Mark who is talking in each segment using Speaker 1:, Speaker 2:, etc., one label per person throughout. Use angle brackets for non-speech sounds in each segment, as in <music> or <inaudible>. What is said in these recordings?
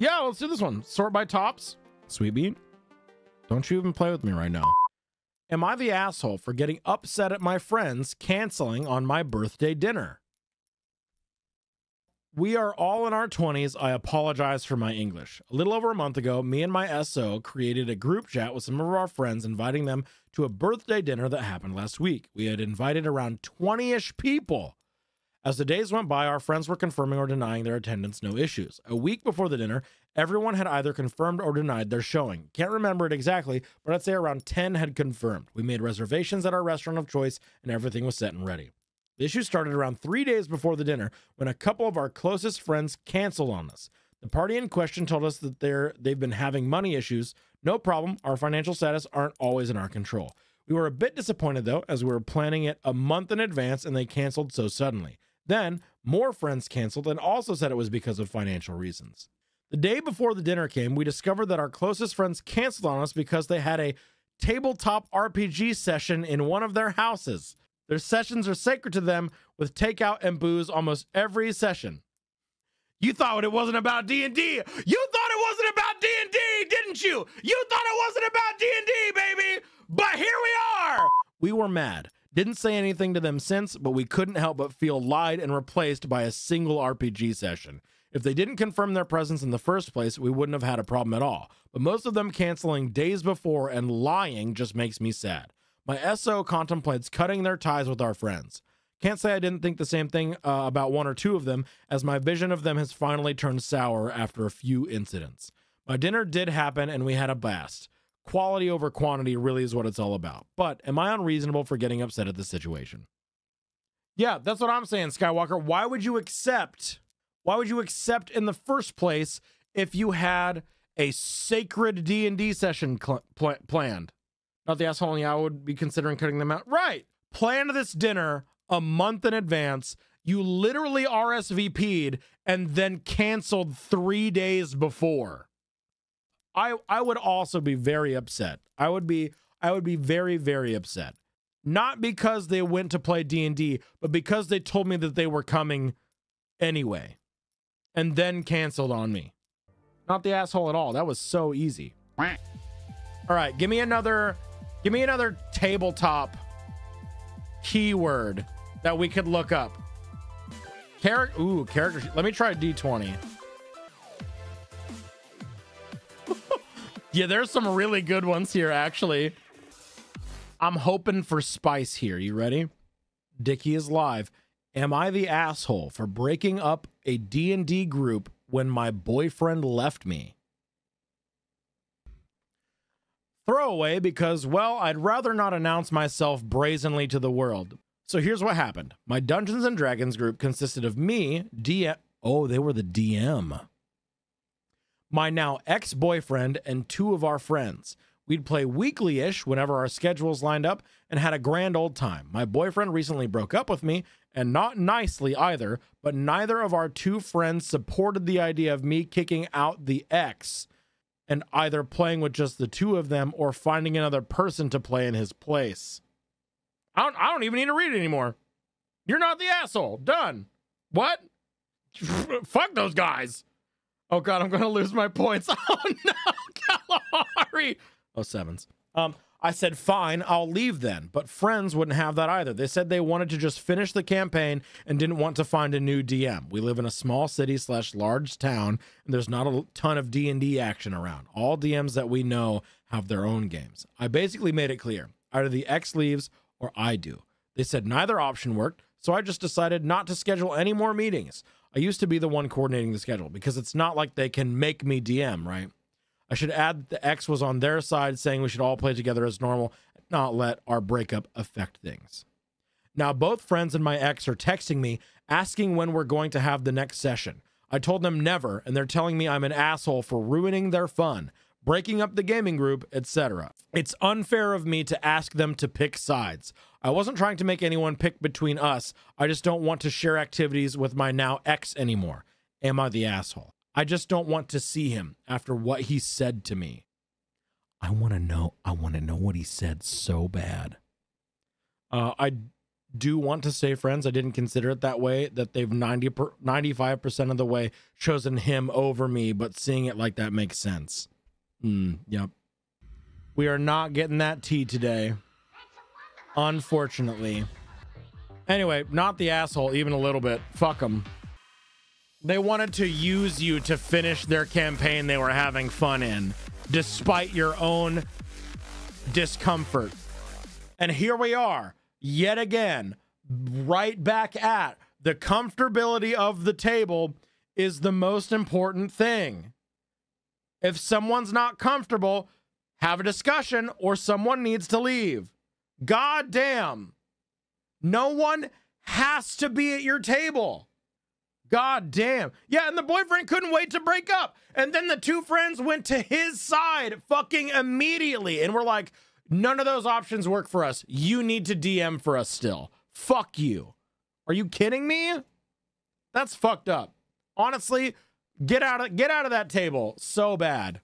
Speaker 1: Yeah, let's do this one. Sort by tops. Sweet bean. Don't you even play with me right now. Am I the asshole for getting upset at my friends canceling on my birthday dinner? We are all in our 20s. I apologize for my English. A little over a month ago, me and my SO created a group chat with some of our friends, inviting them to a birthday dinner that happened last week. We had invited around 20 ish people. As the days went by, our friends were confirming or denying their attendance, no issues. A week before the dinner, everyone had either confirmed or denied their showing. Can't remember it exactly, but I'd say around 10 had confirmed. We made reservations at our restaurant of choice, and everything was set and ready. The issue started around three days before the dinner when a couple of our closest friends canceled on us. The party in question told us that they're, they've been having money issues. No problem, our financial status aren't always in our control. We were a bit disappointed though, as we were planning it a month in advance and they canceled so suddenly. Then, more friends canceled and also said it was because of financial reasons. The day before the dinner came, we discovered that our closest friends canceled on us because they had a tabletop RPG session in one of their houses. Their sessions are sacred to them with takeout and booze almost every session. You thought it wasn't about D&D. You thought it wasn't about D&D, didn't you? You thought it wasn't about D&D, baby. But here we are. We were mad. Didn't say anything to them since, but we couldn't help but feel lied and replaced by a single RPG session. If they didn't confirm their presence in the first place, we wouldn't have had a problem at all. But most of them canceling days before and lying just makes me sad. My SO contemplates cutting their ties with our friends. Can't say I didn't think the same thing uh, about one or two of them, as my vision of them has finally turned sour after a few incidents. My dinner did happen, and we had a blast quality over quantity really is what it's all about. But am I unreasonable for getting upset at the situation? Yeah, that's what I'm saying, Skywalker. Why would you accept? Why would you accept in the first place if you had a sacred D&D session cl- pl- planned? Not the asshole only I would be considering cutting them out. Right. Planned this dinner a month in advance. You literally RSVP'd and then canceled three days before. I I would also be very upset. I would be I would be very very upset. Not because they went to play D&D, but because they told me that they were coming anyway and then canceled on me. Not the asshole at all. That was so easy. All right, give me another give me another tabletop keyword that we could look up. Character ooh, character. Let me try D20. Yeah, there's some really good ones here, actually. I'm hoping for spice here. You ready? Dicky is live. Am I the asshole for breaking up a D&D group when my boyfriend left me? Throwaway because, well, I'd rather not announce myself brazenly to the world. So here's what happened. My Dungeons and Dragons group consisted of me, DM... Oh, they were the DM my now ex boyfriend, and two of our friends. We'd play weekly ish whenever our schedules lined up and had a grand old time. My boyfriend recently broke up with me, and not nicely either, but neither of our two friends supported the idea of me kicking out the ex and either playing with just the two of them or finding another person to play in his place. I don't, I don't even need to read it anymore. You're not the asshole. Done. What? <laughs> Fuck those guys. Oh god, I'm gonna lose my points. <laughs> Oh no, Calahari. Oh sevens. Um, I said fine, I'll leave then. But friends wouldn't have that either. They said they wanted to just finish the campaign and didn't want to find a new DM. We live in a small city slash large town, and there's not a ton of D and D action around. All DMs that we know have their own games. I basically made it clear: either the X leaves or I do. They said neither option worked, so I just decided not to schedule any more meetings. I used to be the one coordinating the schedule because it's not like they can make me DM, right? I should add the X was on their side saying we should all play together as normal, not let our breakup affect things. Now, both friends and my ex are texting me asking when we're going to have the next session. I told them never, and they're telling me I'm an asshole for ruining their fun breaking up the gaming group, etc. It's unfair of me to ask them to pick sides. I wasn't trying to make anyone pick between us. I just don't want to share activities with my now ex anymore. Am I the asshole? I just don't want to see him after what he said to me. I want to know. I want to know what he said so bad. Uh, I do want to say, friends, I didn't consider it that way, that they've 90 per, 95% of the way chosen him over me, but seeing it like that makes sense. Mm, yep. We are not getting that tea today. Unfortunately. Anyway, not the asshole, even a little bit. Fuck them. They wanted to use you to finish their campaign they were having fun in, despite your own discomfort. And here we are, yet again, right back at the comfortability of the table is the most important thing. If someone's not comfortable, have a discussion or someone needs to leave. God damn. No one has to be at your table. God damn. Yeah, and the boyfriend couldn't wait to break up. And then the two friends went to his side fucking immediately. And we're like, none of those options work for us. You need to DM for us still. Fuck you. Are you kidding me? That's fucked up. Honestly, Get out of get out of that table so bad.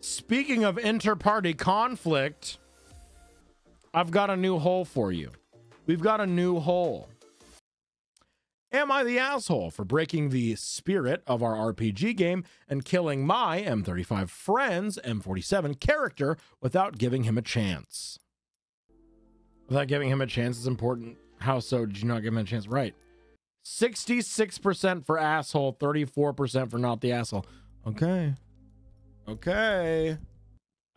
Speaker 1: Speaking of inter-party conflict, I've got a new hole for you. We've got a new hole. Am I the asshole for breaking the spirit of our RPG game and killing my M35 friend's M47 character without giving him a chance? Without giving him a chance is important how so? Did you not give him a chance? Right. 66% for asshole, 34% for not the asshole. Okay. Okay.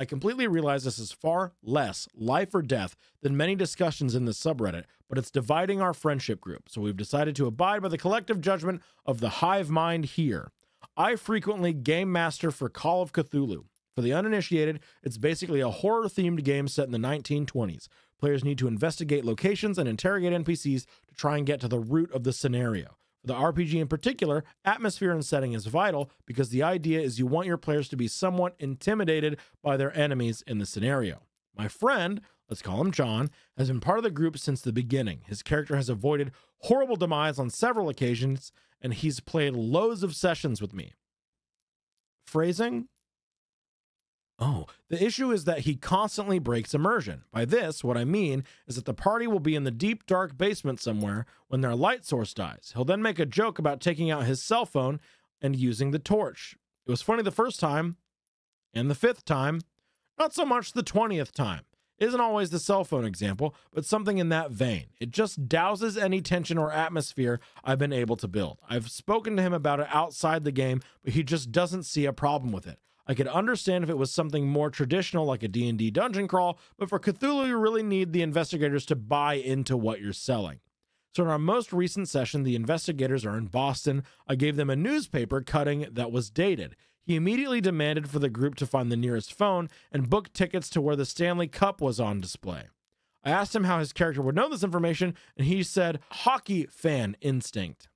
Speaker 1: I completely realize this is far less life or death than many discussions in this subreddit, but it's dividing our friendship group, so we've decided to abide by the collective judgment of the hive mind here. I frequently game master for Call of Cthulhu. For the uninitiated, it's basically a horror themed game set in the 1920s. Players need to investigate locations and interrogate NPCs to try and get to the root of the scenario. For the RPG in particular, atmosphere and setting is vital because the idea is you want your players to be somewhat intimidated by their enemies in the scenario. My friend, let's call him John, has been part of the group since the beginning. His character has avoided horrible demise on several occasions, and he's played loads of sessions with me. Phrasing? Oh, the issue is that he constantly breaks immersion. By this, what I mean is that the party will be in the deep, dark basement somewhere when their light source dies. He'll then make a joke about taking out his cell phone and using the torch. It was funny the first time and the fifth time, not so much the 20th time. is isn't always the cell phone example, but something in that vein. It just douses any tension or atmosphere I've been able to build. I've spoken to him about it outside the game, but he just doesn't see a problem with it. I could understand if it was something more traditional like a D&D dungeon crawl, but for Cthulhu you really need the investigators to buy into what you're selling. So in our most recent session, the investigators are in Boston. I gave them a newspaper cutting that was dated. He immediately demanded for the group to find the nearest phone and book tickets to where the Stanley Cup was on display. I asked him how his character would know this information, and he said, hockey fan instinct.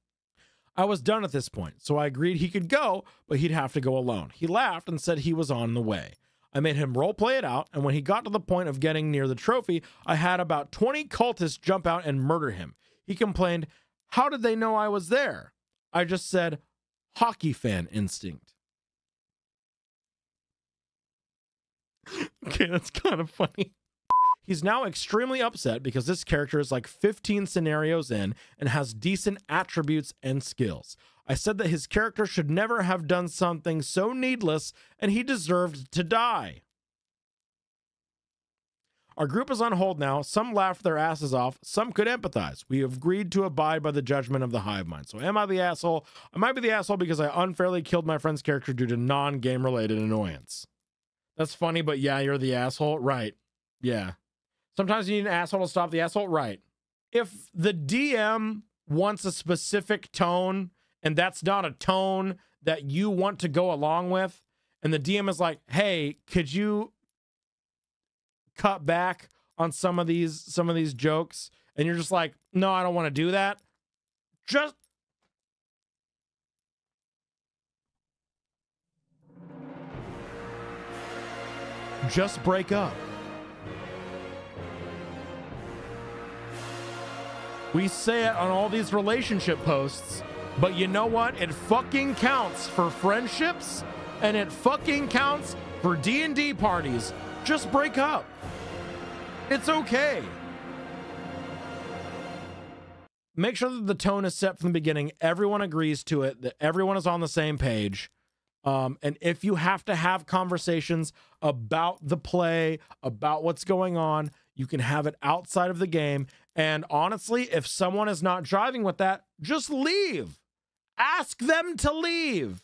Speaker 1: I was done at this point, so I agreed he could go, but he'd have to go alone. He laughed and said he was on the way. I made him role play it out, and when he got to the point of getting near the trophy, I had about 20 cultists jump out and murder him. He complained, How did they know I was there? I just said, Hockey fan instinct. <laughs> okay, that's kind of funny. He's now extremely upset because this character is like 15 scenarios in and has decent attributes and skills. I said that his character should never have done something so needless and he deserved to die. Our group is on hold now. Some laughed their asses off. Some could empathize. We have agreed to abide by the judgment of the hive mind. So, am I the asshole? I might be the asshole because I unfairly killed my friend's character due to non game related annoyance. That's funny, but yeah, you're the asshole. Right. Yeah. Sometimes you need an asshole to stop the asshole. Right. If the DM wants a specific tone and that's not a tone that you want to go along with, and the DM is like, hey, could you cut back on some of these some of these jokes? And you're just like, no, I don't want to do that. Just just break up. We say it on all these relationship posts, but you know what? It fucking counts for friendships and it fucking counts for D&D parties. Just break up. It's okay. Make sure that the tone is set from the beginning. Everyone agrees to it, that everyone is on the same page. Um, and if you have to have conversations about the play, about what's going on, you can have it outside of the game and honestly, if someone is not driving with that, just leave. Ask them to leave.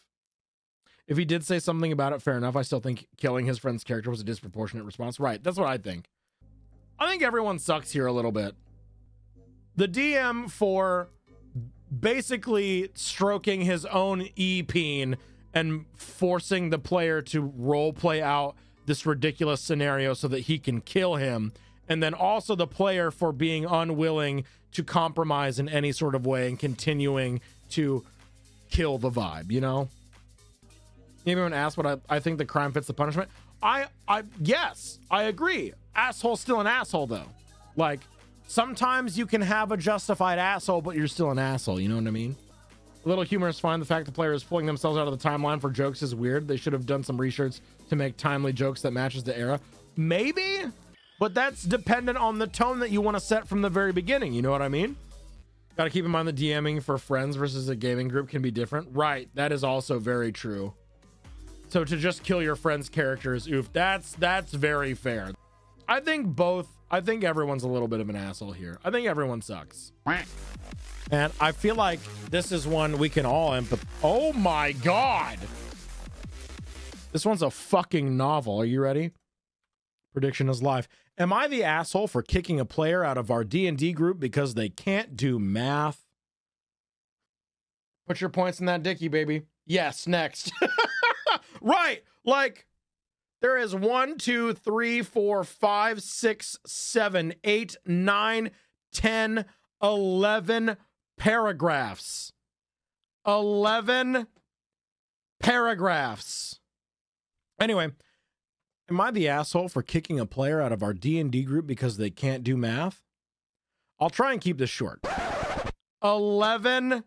Speaker 1: If he did say something about it, fair enough. I still think killing his friend's character was a disproportionate response. Right. That's what I think. I think everyone sucks here a little bit. The DM for basically stroking his own e peen and forcing the player to role play out this ridiculous scenario so that he can kill him and then also the player for being unwilling to compromise in any sort of way and continuing to kill the vibe, you know? Anyone asked what I, I think the crime fits the punishment? I I yes, I agree. Asshole's still an asshole though. Like sometimes you can have a justified asshole, but you're still an asshole, you know what I mean? A little humor is fine. The fact the player is pulling themselves out of the timeline for jokes is weird. They should have done some research to make timely jokes that matches the era. Maybe but that's dependent on the tone that you want to set from the very beginning. You know what I mean? Got to keep in mind the DMing for friends versus a gaming group can be different. Right. That is also very true. So to just kill your friend's characters, oof, that's that's very fair. I think both, I think everyone's a little bit of an asshole here. I think everyone sucks. And I feel like this is one we can all empath. Oh my God. This one's a fucking novel. Are you ready? Prediction is live. Am I the asshole for kicking a player out of our D&D group because they can't do math? Put your points in that dicky, baby. Yes, next. <laughs> right. Like, there is one, two, three, five, six, seven, eight, nine, ten, eleven paragraphs. 11 paragraphs. Anyway, Am I the asshole for kicking a player out of our D&D group because they can't do math? I'll try and keep this short. 11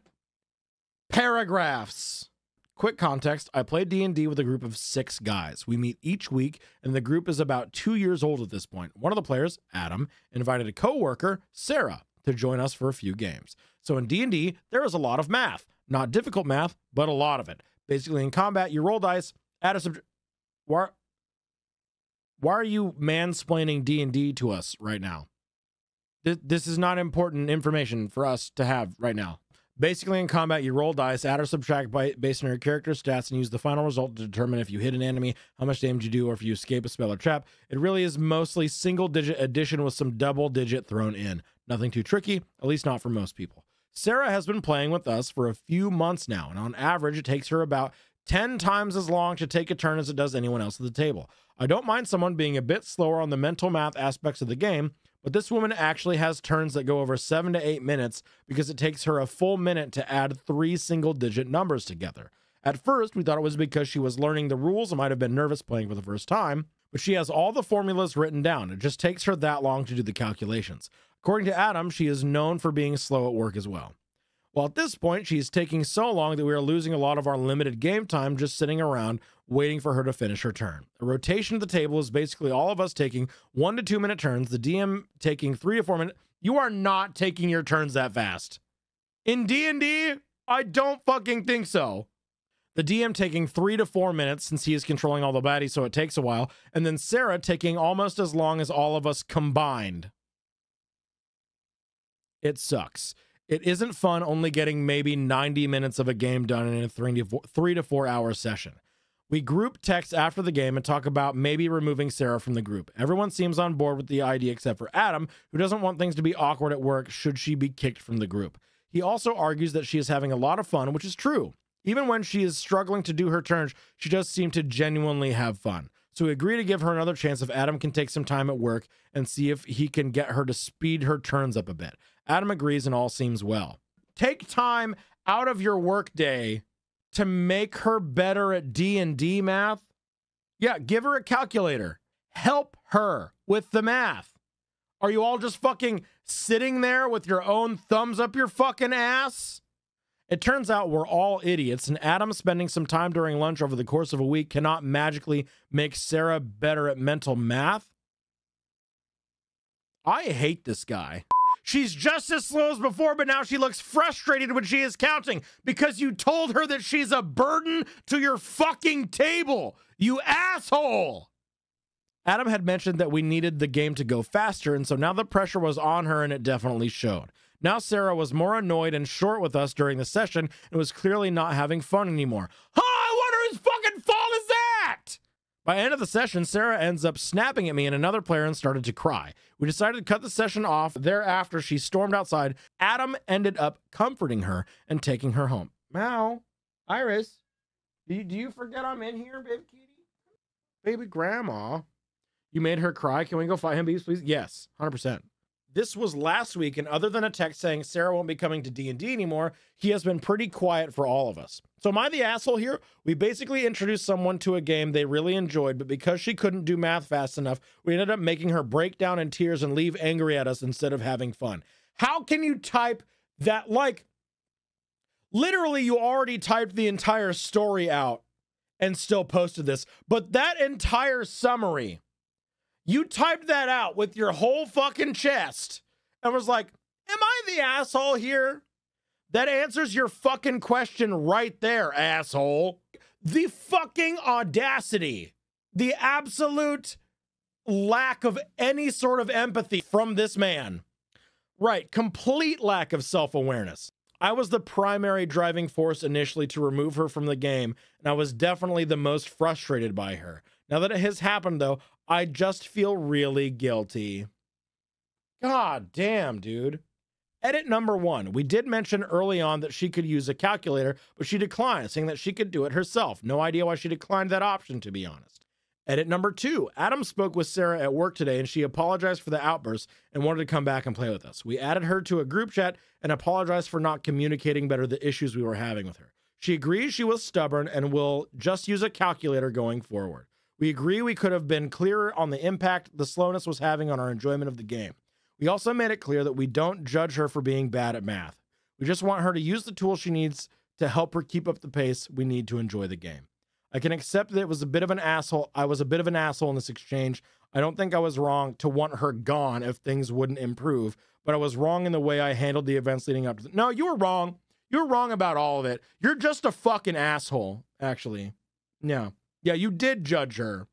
Speaker 1: paragraphs. Quick context, I play D&D with a group of 6 guys. We meet each week and the group is about 2 years old at this point. One of the players, Adam, invited a coworker, Sarah, to join us for a few games. So in D&D, there is a lot of math. Not difficult math, but a lot of it. Basically in combat, you roll dice, add a subtract why are you mansplaining D&D to us right now? this is not important information for us to have right now. Basically, in combat, you roll dice, add or subtract by, based on your character stats, and use the final result to determine if you hit an enemy, how much damage you do, or if you escape a spell or trap. It really is mostly single digit addition with some double digit thrown in. Nothing too tricky, at least not for most people. Sarah has been playing with us for a few months now, and on average, it takes her about 10 times as long to take a turn as it does anyone else at the table. I don't mind someone being a bit slower on the mental math aspects of the game, but this woman actually has turns that go over seven to eight minutes because it takes her a full minute to add three single digit numbers together. At first, we thought it was because she was learning the rules and might have been nervous playing for the first time, but she has all the formulas written down. It just takes her that long to do the calculations. According to Adam, she is known for being slow at work as well. Well, at this point, she's taking so long that we are losing a lot of our limited game time just sitting around waiting for her to finish her turn. A rotation of the table is basically all of us taking one to two minute turns, the DM taking three to four minutes. You are not taking your turns that fast. In D&D, I don't fucking think so. The DM taking three to four minutes since he is controlling all the baddies, so it takes a while. And then Sarah taking almost as long as all of us combined. It sucks. It isn't fun only getting maybe 90 minutes of a game done in a three to four, three to four hour session. We group text after the game and talk about maybe removing Sarah from the group. Everyone seems on board with the idea except for Adam, who doesn't want things to be awkward at work should she be kicked from the group. He also argues that she is having a lot of fun, which is true. Even when she is struggling to do her turns, she does seem to genuinely have fun. So we agree to give her another chance if Adam can take some time at work and see if he can get her to speed her turns up a bit. Adam agrees and all seems well. Take time out of your workday to make her better at D&D math. Yeah, give her a calculator. Help her with the math. Are you all just fucking sitting there with your own thumbs up your fucking ass? It turns out we're all idiots, and Adam spending some time during lunch over the course of a week cannot magically make Sarah better at mental math. I hate this guy. She's just as slow as before, but now she looks frustrated when she is counting because you told her that she's a burden to your fucking table, you asshole. Adam had mentioned that we needed the game to go faster, and so now the pressure was on her and it definitely showed. Now Sarah was more annoyed and short with us during the session and was clearly not having fun anymore. I wonder who's fuck. By end of the session, Sarah ends up snapping at me and another player and started to cry. We decided to cut the session off. Thereafter, she stormed outside. Adam ended up comforting her and taking her home. Mao, Iris, do you, do you forget I'm in here, baby kitty? Baby grandma. You made her cry. Can we go fight him, please? Yes, 100% this was last week, and other than a text saying Sarah won't be coming to D and D anymore, he has been pretty quiet for all of us. So am I the asshole here? We basically introduced someone to a game they really enjoyed, but because she couldn't do math fast enough, we ended up making her break down in tears and leave angry at us instead of having fun. How can you type that like literally you already typed the entire story out and still posted this, but that entire summary you typed that out with your whole fucking chest and was like, Am I the asshole here? That answers your fucking question right there, asshole. The fucking audacity, the absolute lack of any sort of empathy from this man. Right, complete lack of self awareness. I was the primary driving force initially to remove her from the game, and I was definitely the most frustrated by her. Now that it has happened, though, I just feel really guilty. God damn, dude. Edit number one. We did mention early on that she could use a calculator, but she declined, saying that she could do it herself. No idea why she declined that option, to be honest. Edit number two. Adam spoke with Sarah at work today and she apologized for the outburst and wanted to come back and play with us. We added her to a group chat and apologized for not communicating better the issues we were having with her. She agrees she was stubborn and will just use a calculator going forward. We agree we could have been clearer on the impact the slowness was having on our enjoyment of the game. We also made it clear that we don't judge her for being bad at math. We just want her to use the tools she needs to help her keep up the pace we need to enjoy the game. I can accept that it was a bit of an asshole. I was a bit of an asshole in this exchange. I don't think I was wrong to want her gone if things wouldn't improve, but I was wrong in the way I handled the events leading up to the- No, you were wrong. You're wrong about all of it. You're just a fucking asshole, actually. Yeah. Yeah, you did judge her.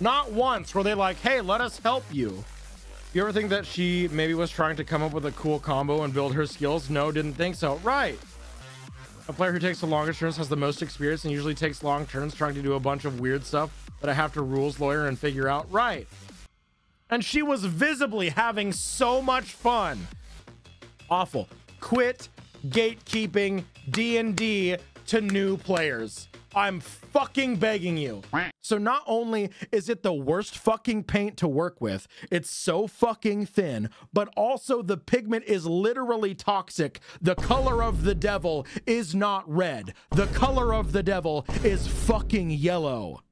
Speaker 1: Not once were they like, hey, let us help you. You ever think that she maybe was trying to come up with a cool combo and build her skills? No, didn't think so. Right. A player who takes the longest turns has the most experience and usually takes long turns trying to do a bunch of weird stuff that I have to rules lawyer and figure out. Right. And she was visibly having so much fun. Awful. Quit gatekeeping D&D to new players. I'm fucking begging you. So not only is it the worst fucking paint to work with, it's so fucking thin, but also the pigment is literally toxic. The color of the devil is not red. The color of the devil is fucking yellow.